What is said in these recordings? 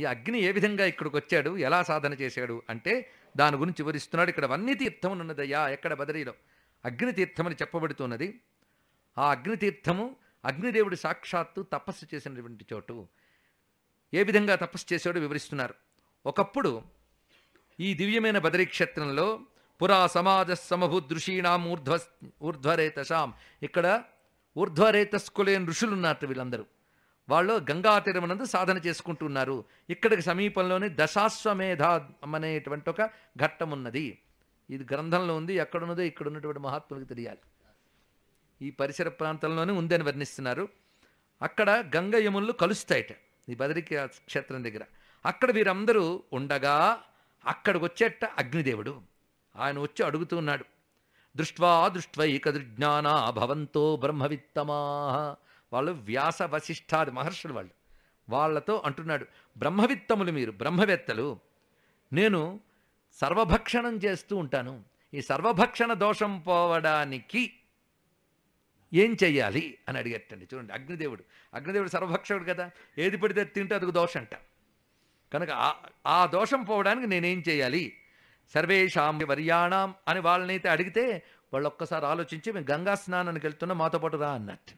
ఈ అగ్ని ఏ విధంగా ఇక్కడికి వచ్చాడు ఎలా సాధన చేశాడు అంటే దాని గురించి వివరిస్తున్నాడు ఇక్కడ వన్నీ తీర్థమునున్నదయ్యా ఎక్కడ బదరీలో అగ్ని తీర్థమని చెప్పబడుతున్నది ఆ అగ్ని తీర్థము అగ్నిదేవుడు సాక్షాత్తు తపస్సు చేసినటువంటి చోటు ఏ విధంగా తపస్సు చేశాడో వివరిస్తున్నారు ఒకప్పుడు ఈ దివ్యమైన బదరీక్షేత్రంలో పురా సమాజ సమభూదృషీణాం ఊర్ధ్వ ఊర్ధ్వరేతసాం ఇక్కడ ఊర్ధ్వరేతస్కులేని ఋషులున్నారు వీళ్ళందరూ వాళ్ళు గంగా తీరమునందు సాధన చేసుకుంటున్నారు ఇక్కడికి సమీపంలోని దశాశ్వమేధ అనేటువంటి ఒక ఘట్టం ఉన్నది ఇది గ్రంథంలో ఉంది ఎక్కడున్నదో ఇక్కడ ఉన్నటువంటి మహాత్ములకు తెలియాలి ఈ పరిసర ప్రాంతంలోనే ఉందని వర్ణిస్తున్నారు అక్కడ గంగ యములు కలుస్తాయట ఈ బదరికి క్షేత్రం దగ్గర అక్కడ వీరందరూ ఉండగా అక్కడికి వచ్చేట అగ్నిదేవుడు ఆయన వచ్చి అడుగుతూ ఉన్నాడు దృష్ట్వా దృష్ట్వైక దృజ్ఞానా భవంతో బ్రహ్మవిత్తమా వాళ్ళు వ్యాస వశిష్ఠాది మహర్షులు వాళ్ళు వాళ్ళతో అంటున్నాడు బ్రహ్మవిత్తములు మీరు బ్రహ్మవేత్తలు నేను సర్వభక్షణం చేస్తూ ఉంటాను ఈ సర్వభక్షణ దోషం పోవడానికి ఏం చెయ్యాలి అని అడిగేటండి చూడండి అగ్నిదేవుడు అగ్నిదేవుడు సర్వభక్షకుడు కదా ఏది పడితే తింటే అదొక దోషం అంట కనుక ఆ దోషం పోవడానికి నేనేం చేయాలి సర్వేషాం వర్యాణం అని వాళ్ళనైతే అడిగితే వాళ్ళు ఒక్కసారి ఆలోచించి మేము గంగా స్నానానికి వెళ్తున్నా మాతో పాటు రా అన్నట్టు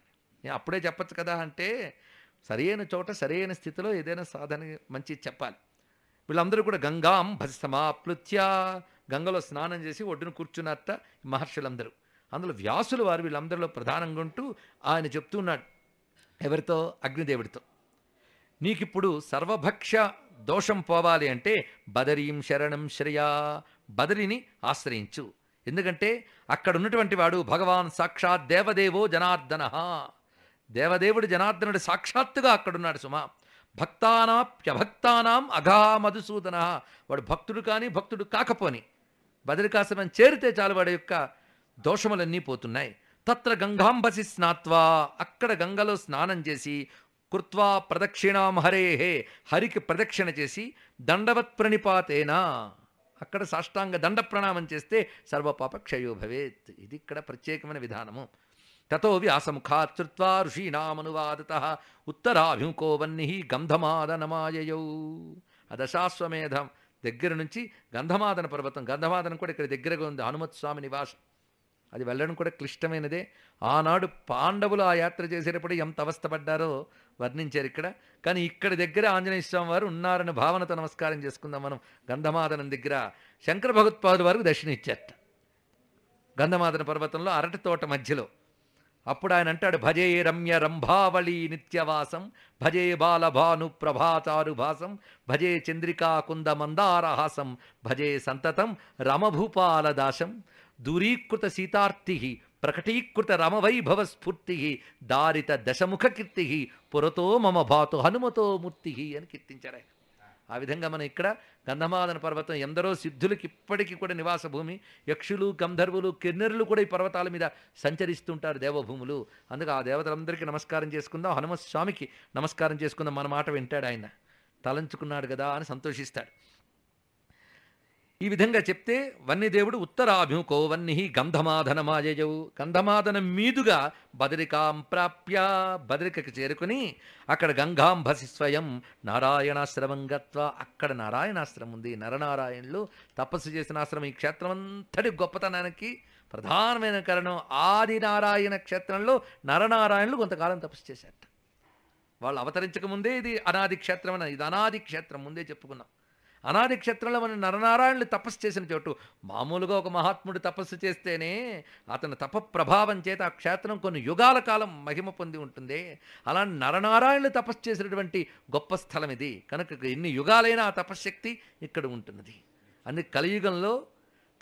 నేను అప్పుడే చెప్పచ్చు కదా అంటే సరైన చోట సరైన స్థితిలో ఏదైనా సాధన మంచి చెప్పాలి వీళ్ళందరూ కూడా గంగాం ప్లుత్యా గంగలో స్నానం చేసి ఒడ్డును కూర్చున్నట్ట మహర్షులందరూ అందులో వ్యాసులు వారు వీళ్ళందరిలో ప్రధానంగా ఉంటూ ఆయన చెప్తున్నాడు ఎవరితో అగ్నిదేవుడితో నీకిప్పుడు సర్వభక్ష దోషం పోవాలి అంటే బదరీం శరణం శ్రయా బదరిని ఆశ్రయించు ఎందుకంటే అక్కడ ఉన్నటువంటి వాడు భగవాన్ సాక్షాత్ దేవదేవో జనార్దన దేవదేవుడు జనార్దనుడు సాక్షాత్తుగా అక్కడున్నాడు సుమా భక్తానాప్యభక్తానాం అఘా మధుసూదన వాడు భక్తుడు కానీ భక్తుడు కాకపోని బదరికాశ్రమం చేరితే చాలు వాడి యొక్క దోషములన్నీ పోతున్నాయి తత్ర గంగాంబసి స్నాత్వా అక్కడ గంగలో స్నానం చేసి కృత్వా ప్రదక్షిణాం హరేహే హరికి ప్రదక్షిణ చేసి దండవత్ ప్రణిపాతేనా అక్కడ సాష్టాంగ దండ ప్రణామం చేస్తే సర్వపాప ఇది ఇక్కడ ప్రత్యేకమైన విధానము తతో వ్యాసముఖాతృత్వా ఋషీణామనువాదత ఉత్తరాభిముఖో వన్ని గంధమాదనమాయయౌ అదశాశ్వమేధం దగ్గర నుంచి గంధమాదన పర్వతం గంధమాదనం కూడా ఇక్కడ దగ్గరగా ఉంది హనుమత్ స్వామి నివాసం అది వెళ్ళడం కూడా క్లిష్టమైనదే ఆనాడు పాండవులు ఆ యాత్ర చేసేటప్పుడు ఎంత అవస్థపడ్డారో వర్ణించారు ఇక్కడ కానీ ఇక్కడ దగ్గర ఆంజనేయ స్వామి వారు ఉన్నారని భావనతో నమస్కారం చేసుకుందాం మనం గంధమాదనం దగ్గర శంకర భగవత్పాదు వారికి దర్శనం ఇచ్చారు గంధమాదన పర్వతంలో అరటి తోట మధ్యలో అప్పుడు ఆయన అంటాడు భజే రమ్య రంభావళి నిత్యవాసం భజే బాలభాను భాసం భజే చంద్రికా కుంద మందారహాసం భజే సంతతం రమభూపాల దాసం దూరీకృత సీతార్థి ప్రకటీకృత రమవైభవ స్ఫూర్తి దారిత దశముఖ కీర్తి పురతో మమ భాతు హనుమతో మూర్తి అని కీర్తించారు ఆ విధంగా మనం ఇక్కడ గంధమాదన పర్వతం ఎందరో సిద్ధులకి ఇప్పటికీ కూడా నివాస భూమి యక్షులు గంధర్వులు కిన్నెరులు కూడా ఈ పర్వతాల మీద సంచరిస్తుంటారు దేవభూములు అందుకే ఆ దేవతలందరికీ నమస్కారం చేసుకుందాం హనుమస్వామికి నమస్కారం చేసుకుందాం మన మాట వింటాడు ఆయన తలంచుకున్నాడు కదా అని సంతోషిస్తాడు ఈ విధంగా చెప్తే వన్నిదేవుడు ఉత్తరాభిముఖో గంధమాధన గంధమాధనమాయజవు గంధమాధనం మీదుగా బదరికాం ప్రాప్య బదరికకి చేరుకుని అక్కడ గంగాంభసి స్వయం నారాయణాశ్రమం గత్వ అక్కడ నారాయణాశ్రమం ఉంది నరనారాయణులు తపస్సు చేసిన ఆశ్రమం ఈ క్షేత్రం అంతటి గొప్పతనానికి ప్రధానమైన కారణం ఆది నారాయణ క్షేత్రంలో నరనారాయణులు కొంతకాలం తపస్సు చేశారట వాళ్ళు అవతరించక ముందే ఇది అనాది క్షేత్రం ఇది అనాది క్షేత్రం ముందే చెప్పుకున్నాం అనాది క్షేత్రంలో మన నరనారాయణులు తపస్సు చేసిన చోటు మామూలుగా ఒక మహాత్ముడు తపస్సు చేస్తేనే అతను తప ప్రభావం చేత ఆ క్షేత్రం కొన్ని యుగాల కాలం మహిమ పొంది ఉంటుంది అలా నరనారాయణులు తపస్సు చేసినటువంటి గొప్ప స్థలం ఇది కనుక ఎన్ని యుగాలైనా ఆ తపశ్శక్తి ఇక్కడ ఉంటున్నది అన్ని కలియుగంలో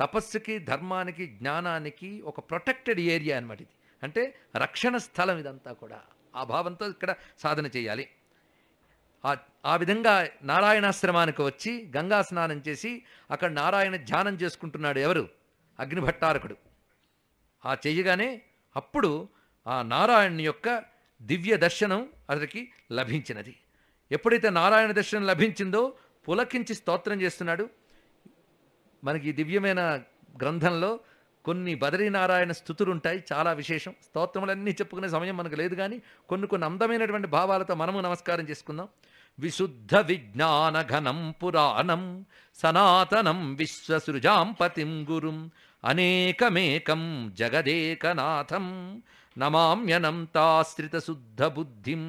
తపస్సుకి ధర్మానికి జ్ఞానానికి ఒక ప్రొటెక్టెడ్ ఏరియా అనమాట ఇది అంటే రక్షణ స్థలం ఇదంతా కూడా ఆ భావంతో ఇక్కడ సాధన చేయాలి ఆ విధంగా నారాయణాశ్రమానికి వచ్చి గంగా స్నానం చేసి అక్కడ నారాయణ ధ్యానం చేసుకుంటున్నాడు ఎవరు అగ్నిభట్టారకుడు ఆ చేయగానే అప్పుడు ఆ నారాయణుని యొక్క దివ్య దర్శనం అతడికి లభించినది ఎప్పుడైతే నారాయణ దర్శనం లభించిందో పులకించి స్తోత్రం చేస్తున్నాడు మనకి దివ్యమైన గ్రంథంలో కొన్ని బదరీనారాయణ స్థుతులుంటాయి చాలా విశేషం స్తోత్రములన్నీ చెప్పుకునే సమయం మనకు లేదు కానీ కొన్ని కొన్ని అందమైనటువంటి భావాలతో మనము నమస్కారం చేసుకుందాం విశుద్ధ విజ్ఞాన ఘనం పురాణం సనాతనం విశ్వసృజాం పతిం గురుం అనేకమేకం జగదేకనాథం నమామ్యనం శుద్ధ బుద్ధిం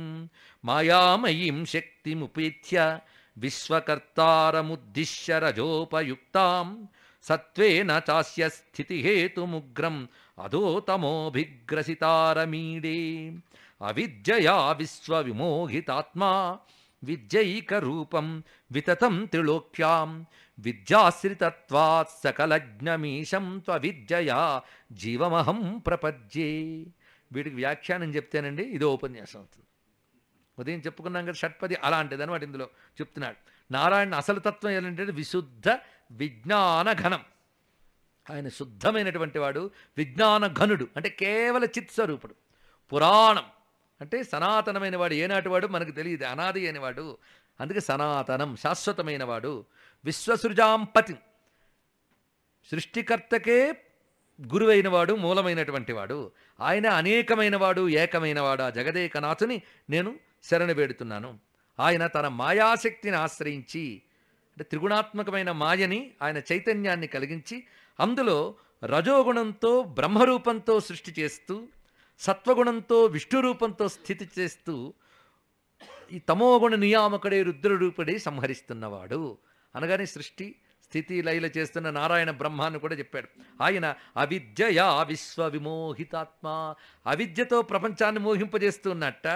మాయామయీం శక్తిముపేత్య విశ్వకర్తారముద్దిశ్య రజోపయుక్తాం సత్వేన చాస్య స్థితి హేతుముగ్రం అధోతమోభిగ్రసితారమీడే అవిద్యయా విశ్వవిమోహితాత్మా విద్యైక రూపం వితతం త్రిలోక్యాం విద్యాశ్రితత్వాత్ సకలజ్ఞమీశం త్వవిద్యయా జీవమహం ప్రపద్యే వీడికి వ్యాఖ్యానం చెప్తేనండి ఇదో ఉపన్యాసం అవుతుంది ఉదయం చెప్పుకున్నాం కదా షట్పది అలాంటిదని వాటి ఇందులో చెప్తున్నాడు నారాయణ అసలు తత్వం ఏంటంటే విశుద్ధ విజ్ఞాన ఘనం ఆయన శుద్ధమైనటువంటి వాడు విజ్ఞాన ఘనుడు అంటే కేవల చిత్స్వరూపుడు పురాణం అంటే సనాతనమైన వాడు ఏనాటి వాడు మనకు తెలియదు అనాది అయినవాడు అందుకే సనాతనం శాశ్వతమైన వాడు విశ్వసృజాంపతి సృష్టికర్తకే గురువైన వాడు మూలమైనటువంటి వాడు ఆయన అనేకమైన వాడు ఏకమైన వాడు ఆ జగదేకనాథుని నేను శరణ వేడుతున్నాను ఆయన తన మాయాశక్తిని ఆశ్రయించి అంటే త్రిగుణాత్మకమైన మాయని ఆయన చైతన్యాన్ని కలిగించి అందులో రజోగుణంతో బ్రహ్మరూపంతో సృష్టి చేస్తూ సత్వగుణంతో విష్ణు రూపంతో స్థితి చేస్తూ ఈ తమోగుణ నియామకుడే రుద్రరూపుడే సంహరిస్తున్నవాడు అనగానే సృష్టి స్థితి లైల చేస్తున్న నారాయణ బ్రహ్మాన్ని కూడా చెప్పాడు ఆయన అవిద్యయా విశ్వ విమోహితాత్మ అవిద్యతో ప్రపంచాన్ని మోహింపజేస్తున్నట్ట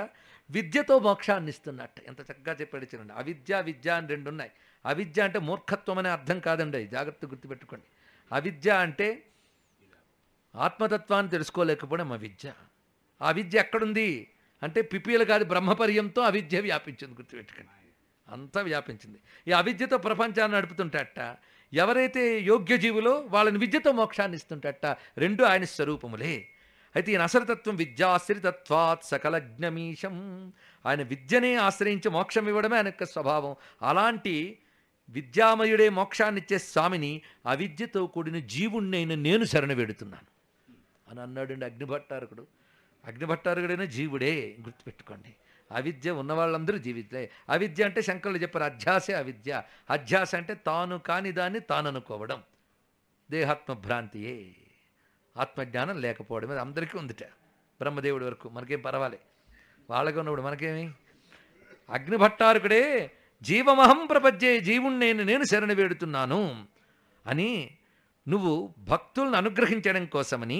విద్యతో మోక్షాన్ని ఇస్తున్నట్ట ఎంత చక్కగా చెప్పాడు చూడండి అవిద్య విద్య అని రెండు ఉన్నాయి అవిద్య అంటే మూర్ఖత్వం అనే అర్థం కాదండి జాగ్రత్త గుర్తుపెట్టుకోండి అవిద్య అంటే ఆత్మతత్వాన్ని తెలుసుకోలేకపోవడం అవిద్య ఆ విద్య ఎక్కడుంది అంటే పిపిల కాదు బ్రహ్మపర్యంతో అవిద్య వ్యాపించింది గుర్తుపెట్టుకోండి అంతా వ్యాపించింది ఈ అవిద్యతో ప్రపంచాన్ని నడుపుతుంటట ఎవరైతే యోగ్య జీవులో వాళ్ళని విద్యతో మోక్షాన్ని ఇస్తుంటట రెండు ఆయన స్వరూపములే అయితే ఈయన అసలతత్వం విద్యాశ్రితత్వాత్ సకలజ్ఞమీషం ఆయన విద్యనే ఆశ్రయించి మోక్షం ఇవ్వడమే ఆయన యొక్క స్వభావం అలాంటి విద్యామయుడే మోక్షాన్నిచ్చే స్వామిని అవిద్యతో కూడిన జీవుణ్ణైన నేను శరణ వేడుతున్నాను అని అన్నాడండి అగ్నిభట్టారకుడు అగ్నిభట్టారకుడైన జీవుడే గుర్తుపెట్టుకోండి అవిద్య ఉన్నవాళ్ళందరూ జీవితులే అవిద్య అంటే శంకరులు చెప్పారు అధ్యాసే అవిద్య అధ్యాస అంటే తాను కాని దాన్ని తాను అనుకోవడం దేహాత్మభ్రాంతియే ఆత్మజ్ఞానం లేకపోవడం అది అందరికీ ఉందిట బ్రహ్మదేవుడి వరకు మనకేం పర్వాలే వాళ్ళగా ఉన్నప్పుడు మనకేమి అగ్నిభట్టారకుడే జీవమహం ప్రపంచే జీవుణ్ణి నేను శరణి వేడుతున్నాను అని నువ్వు భక్తులను అనుగ్రహించడం కోసమని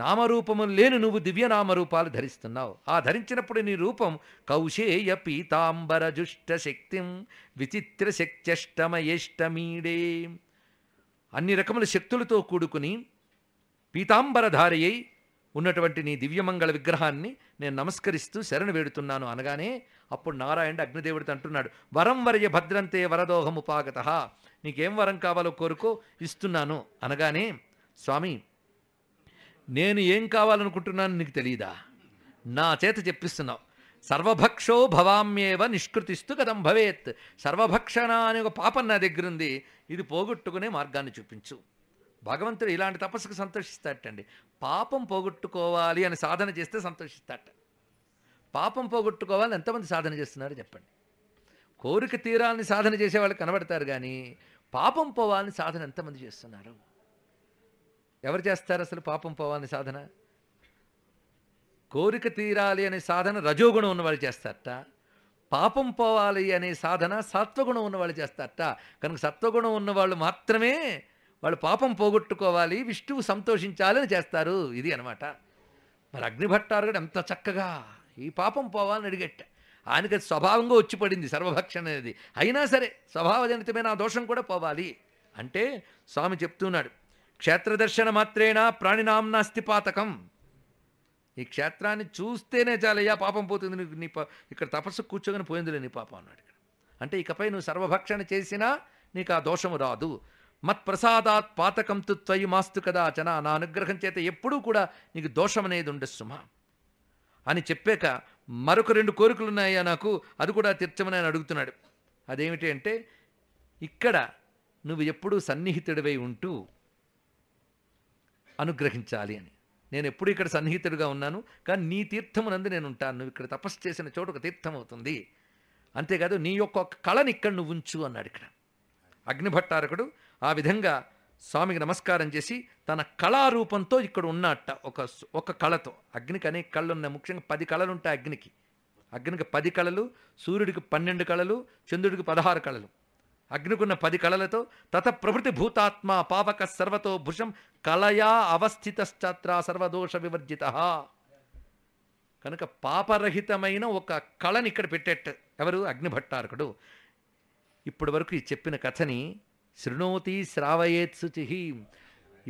నామరూపము లేని నువ్వు దివ్యనామరూపాలు ధరిస్తున్నావు ఆ ధరించినప్పుడు నీ రూపం కౌశేయ పీతాంబరజుష్ట శక్తిం విచిత్ర శక్త్యష్టమయేష్టమీడే అన్ని రకముల శక్తులతో కూడుకుని అయి ఉన్నటువంటి నీ దివ్యమంగళ విగ్రహాన్ని నేను నమస్కరిస్తూ శరణు వేడుతున్నాను అనగానే అప్పుడు నారాయణుడు అగ్నిదేవుడితో అంటున్నాడు వరం వరయ భద్రంతే వరదోహముపాగత నీకేం వరం కావాలో కోరుకో ఇస్తున్నాను అనగానే స్వామి నేను ఏం కావాలనుకుంటున్నాను నీకు తెలియదా నా చేత చెప్పిస్తున్నావు సర్వభక్షో భవామ్యేవ నిష్కృతిస్తూ కదం భవేత్ సర్వభక్షణ అనే ఒక పాపం నా దగ్గర ఉంది ఇది పోగొట్టుకునే మార్గాన్ని చూపించు భగవంతుడు ఇలాంటి తపస్సుకు సంతోషిస్తాటండి పాపం పోగొట్టుకోవాలి అని సాధన చేస్తే సంతోషిస్తాట పాపం పోగొట్టుకోవాలని ఎంతమంది సాధన చేస్తున్నారు చెప్పండి కోరిక తీరాలని సాధన చేసేవాళ్ళు కనబడతారు కానీ పాపం పోవాలని సాధన ఎంతమంది చేస్తున్నారు ఎవరు చేస్తారు అసలు పాపం పోవాలని సాధన కోరిక తీరాలి అనే సాధన రజోగుణం ఉన్నవాళ్ళు చేస్తారట పాపం పోవాలి అనే సాధన సత్వగుణం ఉన్నవాళ్ళు చేస్తారట కనుక సత్వగుణం ఉన్నవాళ్ళు మాత్రమే వాళ్ళు పాపం పోగొట్టుకోవాలి విష్ణువు సంతోషించాలని చేస్తారు ఇది అనమాట మరి అగ్నిభట్టారు కూడా ఎంత చక్కగా ఈ పాపం పోవాలని అడిగట్ట ఆయనకి అది స్వభావంగా వచ్చి పడింది సర్వభక్షణ అనేది అయినా సరే స్వభావజనితమైన ఆ దోషం కూడా పోవాలి అంటే స్వామి చెప్తున్నాడు క్షేత్రదర్శన మాత్రేనా ప్రాణినాం నాస్తి పాతకం ఈ క్షేత్రాన్ని చూస్తేనే చాలయ్యా పాపం పోతుంది నీకు నీ ఇక్కడ తపస్సు కూర్చోగానే పోయిందిలే నీ పాపం అన్నాడు ఇక్కడ అంటే ఇకపై నువ్వు సర్వభక్షణ చేసినా నీకు ఆ దోషము రాదు మత్ప్రసాదాత్ పాతకంతు త్వయి మాస్తు కదా చనా నా అనుగ్రహం చేత ఎప్పుడూ కూడా నీకు దోషం అనేది ఉండే సుమా అని చెప్పాక మరొక రెండు కోరికలు ఉన్నాయా నాకు అది కూడా తీర్చమని ఆయన అడుగుతున్నాడు అదేమిటి అంటే ఇక్కడ నువ్వు ఎప్పుడూ సన్నిహితుడివై ఉంటూ అనుగ్రహించాలి అని నేను ఎప్పుడు ఇక్కడ సన్నిహితుడిగా ఉన్నాను కానీ నీ తీర్థమునందు నేను ఉంటాను నువ్వు ఇక్కడ తపస్సు చేసిన చోటు ఒక తీర్థం అవుతుంది అంతేకాదు నీ యొక్క కళని ఇక్కడ నువ్వు ఉంచు అన్నాడు ఇక్కడ అగ్నిభట్టారకుడు ఆ విధంగా స్వామికి నమస్కారం చేసి తన కళారూపంతో ఇక్కడ ఉన్న అట్ట ఒక ఒక కళతో అగ్నికి అనేక కళ్ళు ఉన్నాయి ముఖ్యంగా పది కళలు ఉంటాయి అగ్నికి అగ్నికి పది కళలు సూర్యుడికి పన్నెండు కళలు చంద్రుడికి పదహారు కళలు అగ్నికున్న పది కళలతో తత ప్రభృతి భూతాత్మ పాపక సర్వతో భృషం కళయా అవస్థితశ్చాత్ర సర్వదోష వివర్జిత కనుక పాపరహితమైన ఒక కళని ఇక్కడ పెట్టేట ఎవరు అగ్నిభట్టారకుడు ఇప్పటి వరకు ఈ చెప్పిన కథని శృణోతి శ్రావయేత్ శుచి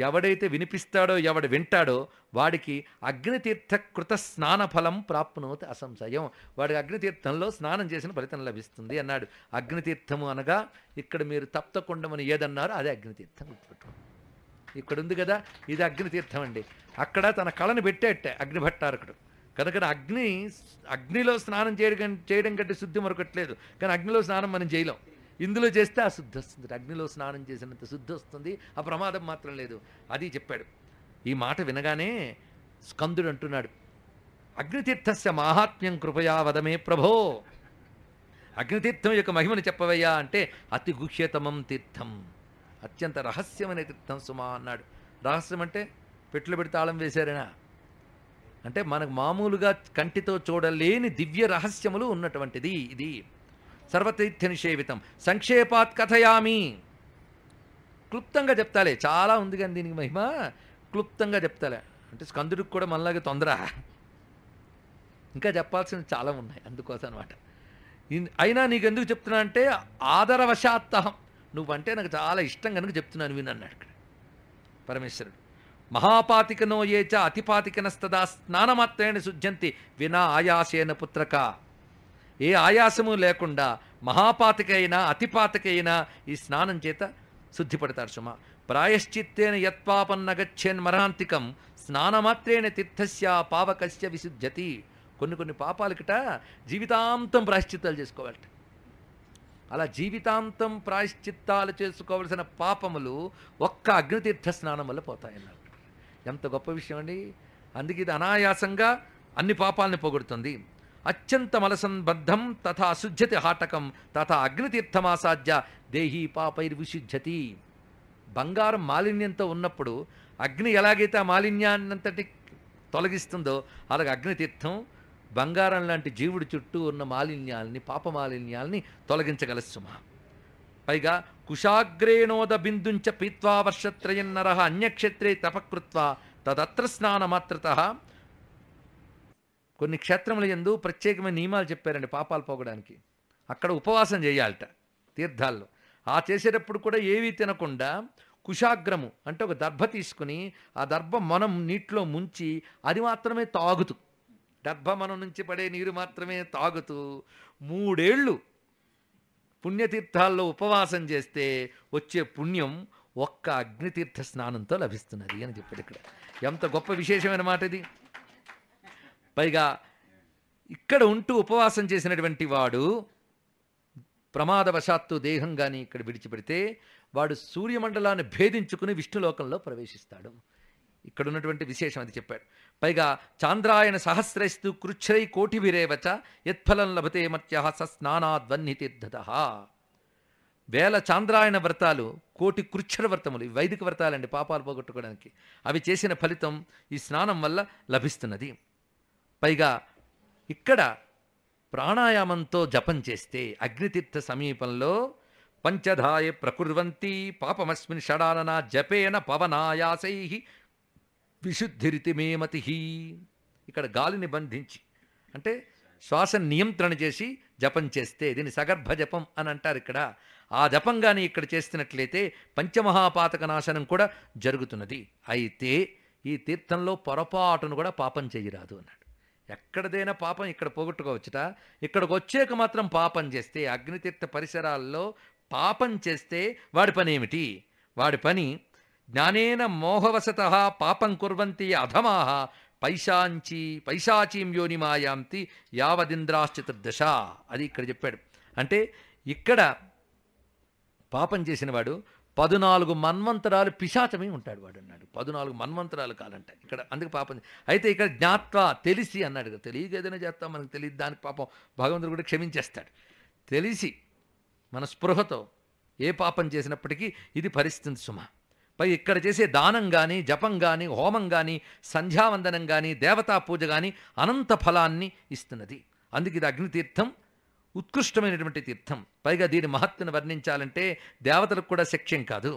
ఎవడైతే వినిపిస్తాడో ఎవడు వింటాడో వాడికి అగ్నితీర్థ కృత స్నాన ఫలం ప్రాప్నోతి అసంశయం వాడికి అగ్నితీర్థంలో స్నానం చేసిన ఫలితం లభిస్తుంది అన్నాడు అగ్నితీర్థము అనగా ఇక్కడ మీరు తప్తకుండమని ఏదన్నారో అదే అగ్నితీర్థం ఇక్కడ ఉంది కదా ఇది అగ్నితీర్థం అండి అక్కడ తన కళను పెట్టేట అగ్నిభట్టారకుడు కనుక అగ్ని అగ్నిలో స్నానం చేయడం చేయడం కంటే శుద్ధి మరొకట్లేదు కానీ అగ్నిలో స్నానం మనం చేయలేం ఇందులో చేస్తే ఆ శుద్ధి వస్తుంది అగ్నిలో స్నానం చేసినంత శుద్ధి వస్తుంది ఆ ప్రమాదం మాత్రం లేదు అది చెప్పాడు ఈ మాట వినగానే స్కందుడు అంటున్నాడు అగ్నితీర్థస్య మాహాత్మ్యం కృపయా వదమే ప్రభో అగ్నితీర్థం యొక్క మహిమను చెప్పవయ్యా అంటే అతి గుహ్యతమం తీర్థం అత్యంత రహస్యమైన తీర్థం సుమా అన్నాడు రహస్యం అంటే పెట్లు పెడి తాళం వేశారేనా అంటే మనకు మామూలుగా కంటితో చూడలేని దివ్య రహస్యములు ఉన్నటువంటిది ఇది సర్వతీర్థ నిషేవితం సంక్షేపాత్ కథయామి క్లుప్తంగా చెప్తాలే చాలా ఉంది కానీ దీనికి మహిమ క్లుప్తంగా చెప్తాలే అంటే స్కందుడికి కూడా మనలాగే తొందర ఇంకా చెప్పాల్సినవి చాలా ఉన్నాయి అందుకోసం అనమాట అయినా నీకు ఎందుకు చెప్తున్నా అంటే ఆదరవశాత్తహం నువ్వంటే నాకు చాలా ఇష్టం కనుక చెప్తున్నాను వినన్నాడు ఇక్కడ పరమేశ్వరుడు మహాపాతికనో ఏచ అతిపాతికనస్తదా స్నానమాత్రేణ శుద్ధ్యంతి వినా ఆయాసేన పుత్రక ఏ ఆయాసము లేకుండా మహాపాతకైనా అతిపాతకైనా ఈ స్నానం చేత శుద్ధిపడతారు సుమ ప్రాయశ్చిత్తేన యత్పాపన్న గచ్చేన్మరాంతికం స్నానమాత్రేణ తీర్థస్య పావకస్య విశుద్ధతి కొన్ని కొన్ని పాపాలకిట జీవితాంతం ప్రాయశ్చిత్తాలు చేసుకోవాలట అలా జీవితాంతం ప్రాయశ్చిత్తాలు చేసుకోవలసిన పాపములు ఒక్క అగ్నితీర్థ స్నానం వల్ల పోతాయన్నారు ఎంత గొప్ప విషయం అండి అందుకే ఇది అనాయాసంగా అన్ని పాపాలని పోగొడుతుంది మలసంబద్ధం తథా శుద్ధతి హాటకం తథా అగ్నితీర్థమాసాధ్య దేహీ పాపైర్విశుద్ధతి బంగారం మాలిన్యంతో ఉన్నప్పుడు అగ్ని ఎలాగైతే ఆ మాలిన్యాన్నంతటి తొలగిస్తుందో అలాగే అగ్నితీర్థం బంగారం లాంటి జీవుడి చుట్టూ ఉన్న మాలిన్యాల్ని పాప మాలిన్యాల్ని తొలగించగల సుమ పైగా కుశాగ్రేణోద బిందుంచ పీత్వా వర్షత్రయన్నర అన్యక్షత్రే తపకృత్వ తదత్ర స్నానమాత్రత కొన్ని క్షేత్రముల ఎందు ప్రత్యేకమైన నియమాలు చెప్పారండి పాపాలు పోగడానికి అక్కడ ఉపవాసం చేయాలట తీర్థాల్లో ఆ చేసేటప్పుడు కూడా ఏవీ తినకుండా కుశాగ్రము అంటే ఒక దర్భ తీసుకుని ఆ దర్భ మనం నీటిలో ముంచి అది మాత్రమే తాగుతూ దర్భ మనం నుంచి పడే నీరు మాత్రమే తాగుతూ మూడేళ్ళు పుణ్యతీర్థాల్లో ఉపవాసం చేస్తే వచ్చే పుణ్యం ఒక్క అగ్నితీర్థ స్నానంతో లభిస్తున్నది అని చెప్పాడు ఇక్కడ ఎంత గొప్ప విశేషమైన మాట ఇది పైగా ఇక్కడ ఉంటూ ఉపవాసం చేసినటువంటి వాడు ప్రమాదవశాత్తు దేహం కానీ ఇక్కడ విడిచిపెడితే వాడు సూర్యమండలాన్ని భేదించుకుని విష్ణులోకంలో ప్రవేశిస్తాడు ఇక్కడ ఉన్నటువంటి విశేషం అది చెప్పాడు పైగా చాంద్రాయణ సహస్రస్తు కోటి విరేవచ యత్ఫలం లభతే మత్య తీర్థత వేల చాంద్రాయణ వ్రతాలు కోటి కృచ్ఛర వ్రతములు వైదిక వ్రతాలండి పాపాలు పోగొట్టుకోవడానికి అవి చేసిన ఫలితం ఈ స్నానం వల్ల లభిస్తున్నది పైగా ఇక్కడ ప్రాణాయామంతో జపం చేస్తే అగ్నితీర్థ సమీపంలో పంచధాయ ప్రకుర్వంతి పాపమస్మిన్ షడాన జపేన పవనాయాసై విశుద్ధిరితి మేమతి ఇక్కడ గాలిని బంధించి అంటే శ్వాస నియంత్రణ చేసి జపం చేస్తే దీన్ని సగర్భ జపం అని అంటారు ఇక్కడ ఆ జపం కానీ ఇక్కడ చేస్తున్నట్లయితే పంచమహాపాతక నాశనం కూడా జరుగుతున్నది అయితే ఈ తీర్థంలో పొరపాటును కూడా పాపం చేయరాదు అన్నాడు ఎక్కడదైనా పాపం ఇక్కడ పోగొట్టుకోవచ్చుట ఇక్కడికి వచ్చాక మాత్రం పాపం చేస్తే అగ్నితీర్థ పరిసరాల్లో పాపం చేస్తే వాడి పని ఏమిటి వాడి పని జ్ఞానేన మోహవశత పాపం కుర్వంతి అధమాహ పైశాంచి పైశాచీం యోని మాయాంతి యావదింద్రాశ్చతుర్దశ అది ఇక్కడ చెప్పాడు అంటే ఇక్కడ పాపం చేసినవాడు పదునాలుగు మన్వంతరాలు పిశాచమై ఉంటాడు వాడు అన్నాడు పదునాలుగు మన్వంతరాలు కాలంట ఇక్కడ అందుకు పాపం అయితే ఇక్కడ జ్ఞాత్వ తెలిసి అన్నాడు కదా తెలియక ఏదైనా చేస్తాం మనకు తెలియదు దానికి పాపం భగవంతుడు కూడా క్షమించేస్తాడు తెలిసి మన స్పృహతో ఏ పాపం చేసినప్పటికీ ఇది పరిస్థితి సుమ పై ఇక్కడ చేసే దానం కానీ జపం కానీ హోమం కానీ సంధ్యావందనం కానీ దేవతా పూజ కానీ అనంత ఫలాన్ని ఇస్తున్నది అందుకు ఇది అగ్నితీర్థం ఉత్కృష్టమైనటువంటి తీర్థం పైగా దీని మహత్తును వర్ణించాలంటే దేవతలకు కూడా శక్యం కాదు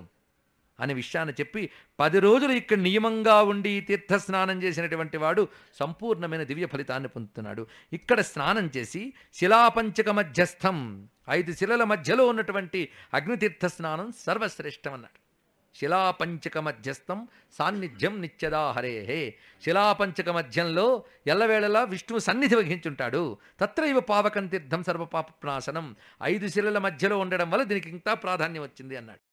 అనే విషయాన్ని చెప్పి పది రోజులు ఇక్కడ నియమంగా ఉండి తీర్థ స్నానం చేసినటువంటి వాడు సంపూర్ణమైన దివ్య ఫలితాన్ని పొందుతున్నాడు ఇక్కడ స్నానం చేసి శిలాపంచక మధ్యస్థం ఐదు శిలల మధ్యలో ఉన్నటువంటి అగ్నితీర్థ స్నానం సర్వశ్రేష్టం అన్నాడు శిలాపంచక మధ్యస్థం సాన్నిధ్యం నిత్యదా హే శిలాపంచక మధ్యంలో ఎల్లవేళలా విష్ణువు సన్నిధి వహించుంటాడు తత్ర ఇవ పావకం తీర్థం ప్రాసనం ఐదు శిలల మధ్యలో ఉండడం వల్ల దీనికి ఇంకా ప్రాధాన్యం వచ్చింది అన్నాడు